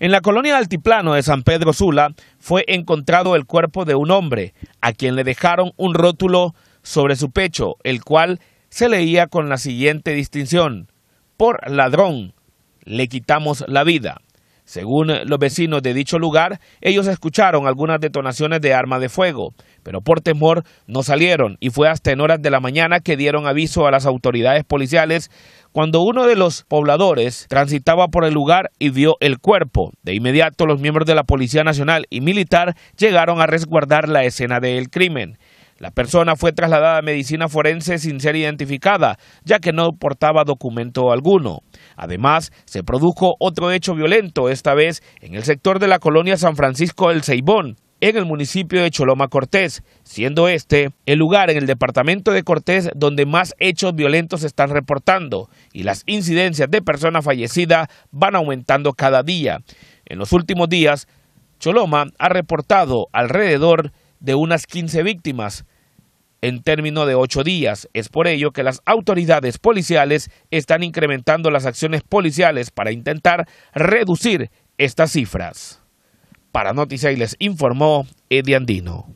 En la colonia Altiplano de San Pedro Sula fue encontrado el cuerpo de un hombre a quien le dejaron un rótulo sobre su pecho, el cual se leía con la siguiente distinción. Por ladrón, le quitamos la vida. Según los vecinos de dicho lugar, ellos escucharon algunas detonaciones de armas de fuego, pero por temor no salieron y fue hasta en horas de la mañana que dieron aviso a las autoridades policiales cuando uno de los pobladores transitaba por el lugar y vio el cuerpo. De inmediato los miembros de la Policía Nacional y Militar llegaron a resguardar la escena del crimen. La persona fue trasladada a medicina forense sin ser identificada, ya que no portaba documento alguno. Además, se produjo otro hecho violento, esta vez en el sector de la colonia San Francisco del Ceibón, en el municipio de Choloma Cortés, siendo este el lugar en el departamento de Cortés donde más hechos violentos se están reportando y las incidencias de persona fallecida van aumentando cada día. En los últimos días, Choloma ha reportado alrededor de unas 15 víctimas, en término de ocho días. Es por ello que las autoridades policiales están incrementando las acciones policiales para intentar reducir estas cifras. Para Noticias les informó Eddie Andino.